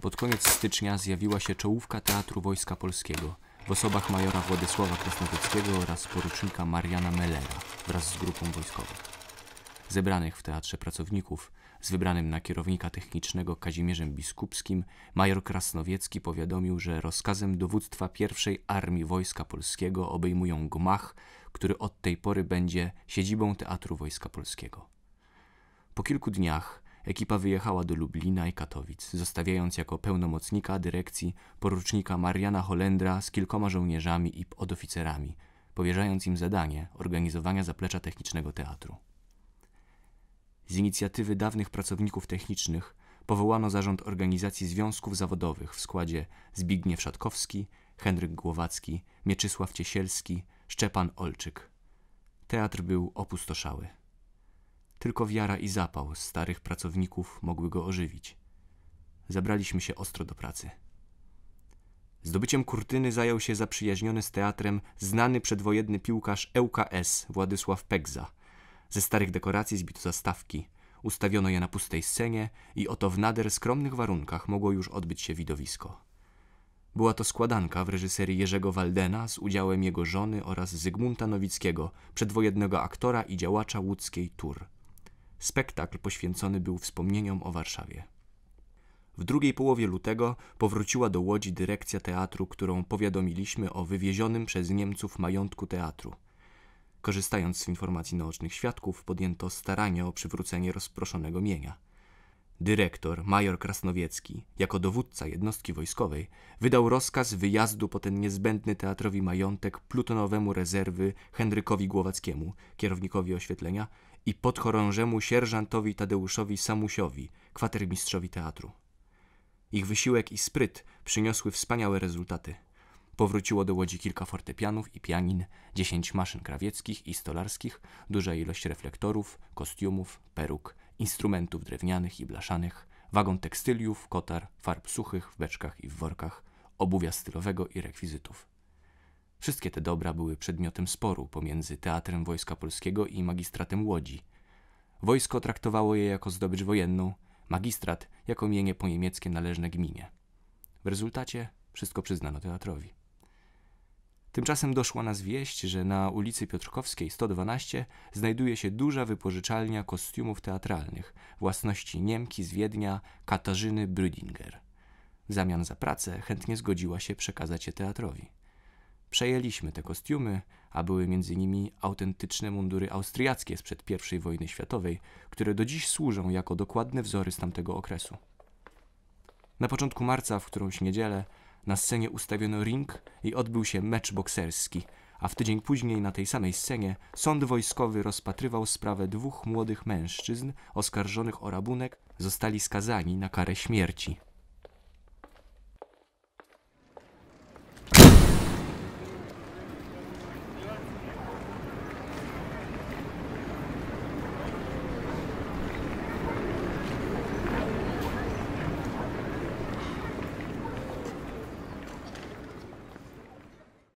Pod koniec stycznia zjawiła się czołówka Teatru Wojska Polskiego w osobach majora Władysława Krasnowieckiego oraz porucznika Mariana Mellera wraz z grupą wojskową zebranych w teatrze pracowników z wybranym na kierownika technicznego Kazimierzem Biskupskim, major Krasnowiecki powiadomił, że rozkazem dowództwa pierwszej Armii Wojska Polskiego obejmują gmach, który od tej pory będzie siedzibą Teatru Wojska Polskiego. Po kilku dniach ekipa wyjechała do Lublina i Katowic, zostawiając jako pełnomocnika dyrekcji porucznika Mariana Holendra z kilkoma żołnierzami i odoficerami, powierzając im zadanie organizowania zaplecza technicznego teatru. Z inicjatywy dawnych pracowników technicznych powołano zarząd organizacji związków zawodowych w składzie Zbigniew Szatkowski, Henryk Głowacki, Mieczysław Ciesielski, Szczepan Olczyk. Teatr był opustoszały. Tylko wiara i zapał starych pracowników mogły go ożywić. Zabraliśmy się ostro do pracy. Zdobyciem kurtyny zajął się zaprzyjaźniony z teatrem znany przedwojenny piłkarz ŁKS Władysław Pegza – ze starych dekoracji zbito zastawki, ustawiono je na pustej scenie i oto w nader skromnych warunkach mogło już odbyć się widowisko. Była to składanka w reżyserii Jerzego Waldena z udziałem jego żony oraz Zygmunta Nowickiego, przedwojennego aktora i działacza łódzkiej Tur. Spektakl poświęcony był wspomnieniom o Warszawie. W drugiej połowie lutego powróciła do Łodzi dyrekcja teatru, którą powiadomiliśmy o wywiezionym przez Niemców majątku teatru – Korzystając z informacji naocznych świadków, podjęto starania o przywrócenie rozproszonego mienia. Dyrektor, major Krasnowiecki, jako dowódca jednostki wojskowej, wydał rozkaz wyjazdu po ten niezbędny teatrowi majątek plutonowemu rezerwy Henrykowi Głowackiemu, kierownikowi oświetlenia, i podchorążemu sierżantowi Tadeuszowi Samusiowi, kwatermistrzowi teatru. Ich wysiłek i spryt przyniosły wspaniałe rezultaty – Powróciło do łodzi kilka fortepianów i pianin, dziesięć maszyn krawieckich i stolarskich, duża ilość reflektorów, kostiumów, peruk, instrumentów drewnianych i blaszanych, wagon tekstyliów, kotar, farb suchych w beczkach i w workach, obuwia stylowego i rekwizytów. Wszystkie te dobra były przedmiotem sporu pomiędzy Teatrem Wojska Polskiego i magistratem Łodzi. Wojsko traktowało je jako zdobycz wojenną, magistrat jako mienie po niemieckie należne gminie. W rezultacie wszystko przyznano teatrowi. Tymczasem doszła nas wieść, że na ulicy Piotrkowskiej 112 znajduje się duża wypożyczalnia kostiumów teatralnych własności Niemki z Wiednia Katarzyny Brüdinger. W zamian za pracę chętnie zgodziła się przekazać je teatrowi. Przejęliśmy te kostiumy, a były między nimi autentyczne mundury austriackie sprzed I wojny światowej, które do dziś służą jako dokładne wzory z tamtego okresu. Na początku marca, w którąś niedzielę, na scenie ustawiono ring i odbył się mecz bokserski, a w tydzień później na tej samej scenie sąd wojskowy rozpatrywał sprawę dwóch młodych mężczyzn oskarżonych o rabunek, zostali skazani na karę śmierci.